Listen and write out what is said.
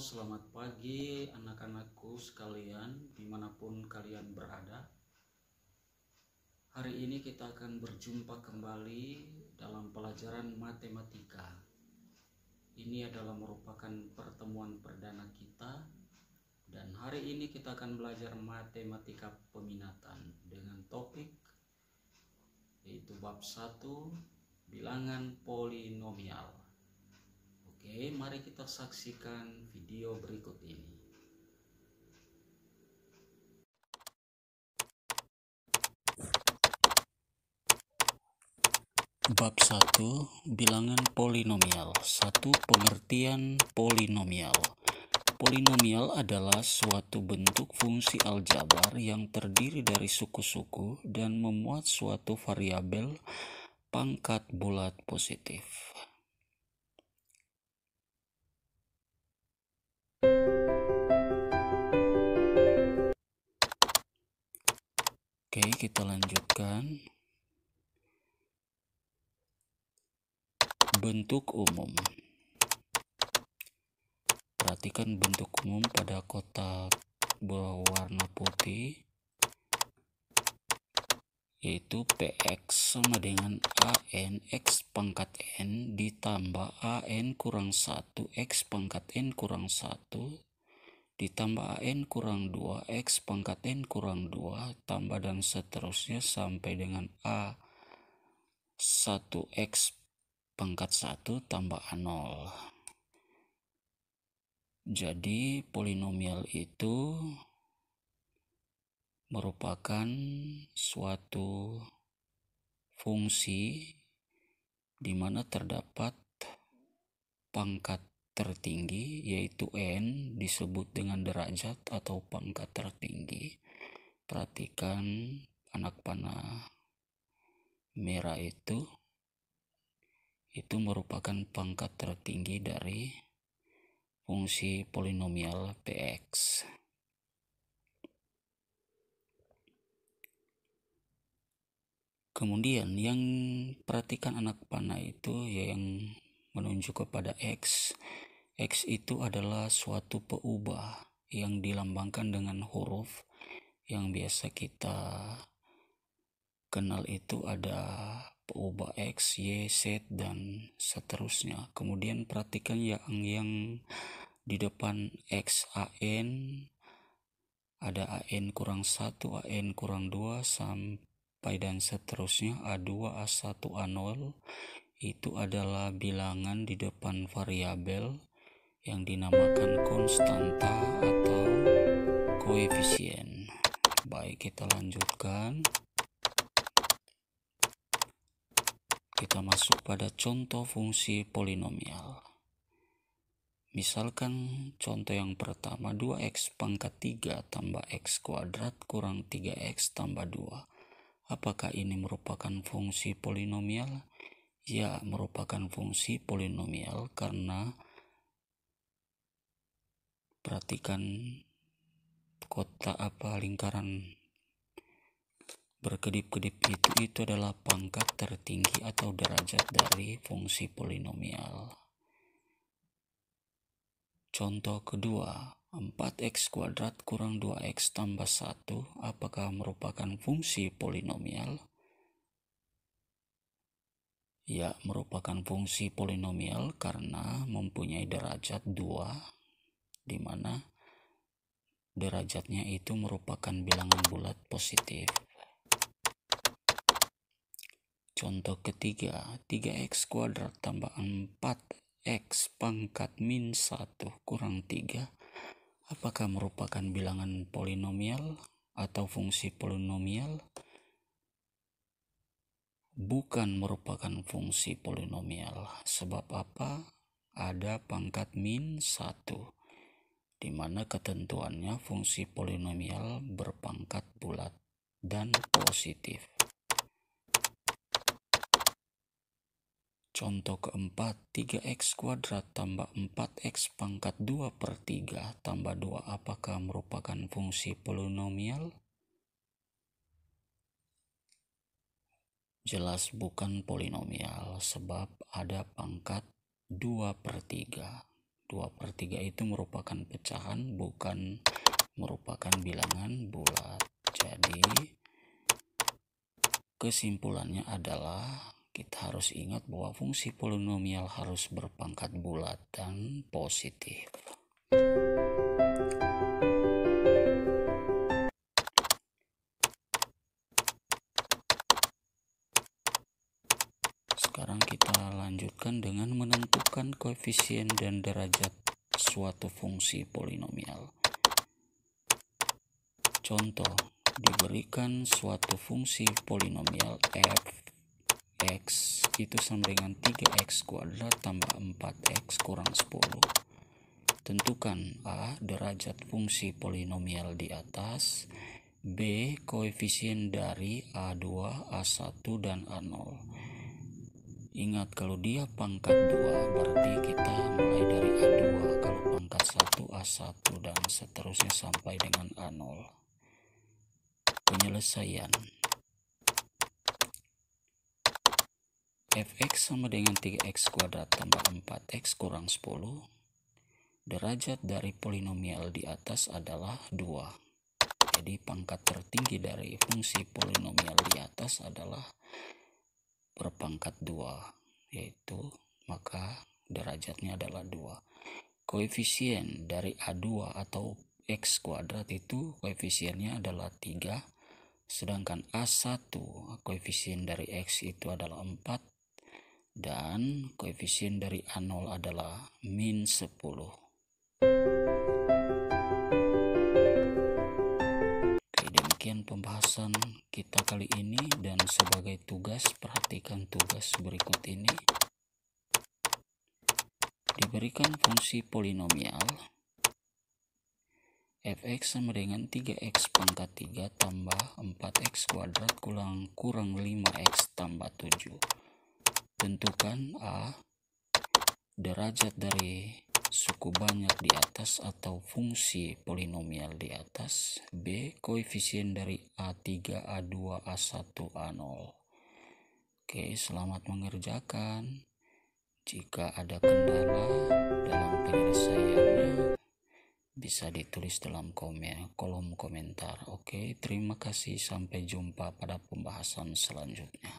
selamat pagi anak-anakku sekalian dimanapun kalian berada Hari ini kita akan berjumpa kembali dalam pelajaran matematika Ini adalah merupakan pertemuan perdana kita Dan hari ini kita akan belajar matematika peminatan Dengan topik yaitu bab 1 bilangan polinomial mari kita saksikan video berikut ini. Bab 1 Bilangan polinomial 1 Pengertian polinomial Polinomial adalah suatu bentuk fungsi aljabar yang terdiri dari suku-suku dan memuat suatu variabel pangkat bulat positif. Oke, kita lanjutkan. Bentuk umum. Perhatikan bentuk umum pada kotak berwarna putih yaitu PX sama dengan ANX pangkat N ditambah AN kurang 1 X pangkat N kurang 1 ditambah n kurang 2x pangkat n kurang 2 tambah dan seterusnya sampai dengan a 1x pangkat 1 tambah a 0 jadi polinomial itu merupakan suatu fungsi di mana terdapat pangkat tertinggi yaitu N disebut dengan derajat atau pangkat tertinggi. Perhatikan anak panah merah itu itu merupakan pangkat tertinggi dari fungsi polinomial px. Kemudian yang perhatikan anak panah itu ya yang menunjuk kepada X. X itu adalah suatu peubah yang dilambangkan dengan huruf yang biasa kita kenal itu ada peubah X, Y, Z dan seterusnya. Kemudian perhatikan yang yang di depan X a n ada a n kurang 1, n kurang 2 sampai dan seterusnya A2, A1, A0 itu adalah bilangan di depan variabel yang dinamakan konstanta atau koefisien. Baik, kita lanjutkan. Kita masuk pada contoh fungsi polinomial. Misalkan contoh yang pertama 2x pangkat 3 tambah x kuadrat kurang 3x tambah 2. Apakah ini merupakan fungsi polinomial? ya merupakan fungsi polinomial karena perhatikan kota apa lingkaran berkedip-kedip itu itu adalah pangkat tertinggi atau derajat dari fungsi polinomial. Contoh kedua, 4x kuadrat kurang 2x tambah 1 apakah merupakan fungsi polinomial? ya merupakan fungsi polinomial karena mempunyai derajat 2 di mana derajatnya itu merupakan bilangan bulat positif. Contoh ketiga, 3x kuadrat tambah 4x pangkat min 1 kurang 3 apakah merupakan bilangan polinomial atau fungsi polinomial? bukan merupakan fungsi polinomial sebab apa ada pangkat min 1 di mana ketentuannya fungsi polinomial berpangkat bulat dan positif. Contoh keempat, 3x kuadrat tambah 4x pangkat 2 per 3 tambah 2 apakah merupakan fungsi polinomial? jelas bukan polinomial sebab ada pangkat 2 per 3 2 per 3 itu merupakan pecahan bukan merupakan bilangan bulat jadi kesimpulannya adalah kita harus ingat bahwa fungsi polinomial harus berpangkat bulat dan positif. koefisien dan derajat suatu fungsi polinomial. Contoh, diberikan suatu fungsi polinomial f x itu sama dengan 3x kuadrat tambah 4x kurang 10. Tentukan A. Derajat fungsi polinomial di atas B. Koefisien dari A2, A1, dan A0 Ingat kalau dia pangkat 2 berarti kita mulai dari A2, kalau pangkat 1 A1 dan seterusnya sampai dengan A0. Penyelesaian fx sama dengan 3x kuadrat tambah 4x kurang 10 derajat dari polinomial di atas adalah 2 jadi pangkat tertinggi dari fungsi polinomial di atas adalah 2 berpangkat dua yaitu maka derajatnya adalah dua koefisien dari A2 atau X kuadrat itu koefisiennya adalah tiga sedangkan A1 koefisien dari X itu adalah empat dan koefisien dari A0 adalah min sepuluh sekian pembahasan kita kali ini dan sebagai tugas perhatikan tugas berikut ini diberikan fungsi polinomial fx sama dengan 3x pangkat 3 tambah 4x kuadrat kurang, kurang 5x tambah 7 tentukan a derajat dari suku banyak di atas atau fungsi polinomial di atas B koefisien dari A3 A2 A1 A0 Oke selamat mengerjakan jika ada kendala dalam penyelesaiannya bisa ditulis dalam komen kolom komentar oke terima kasih sampai jumpa pada pembahasan selanjutnya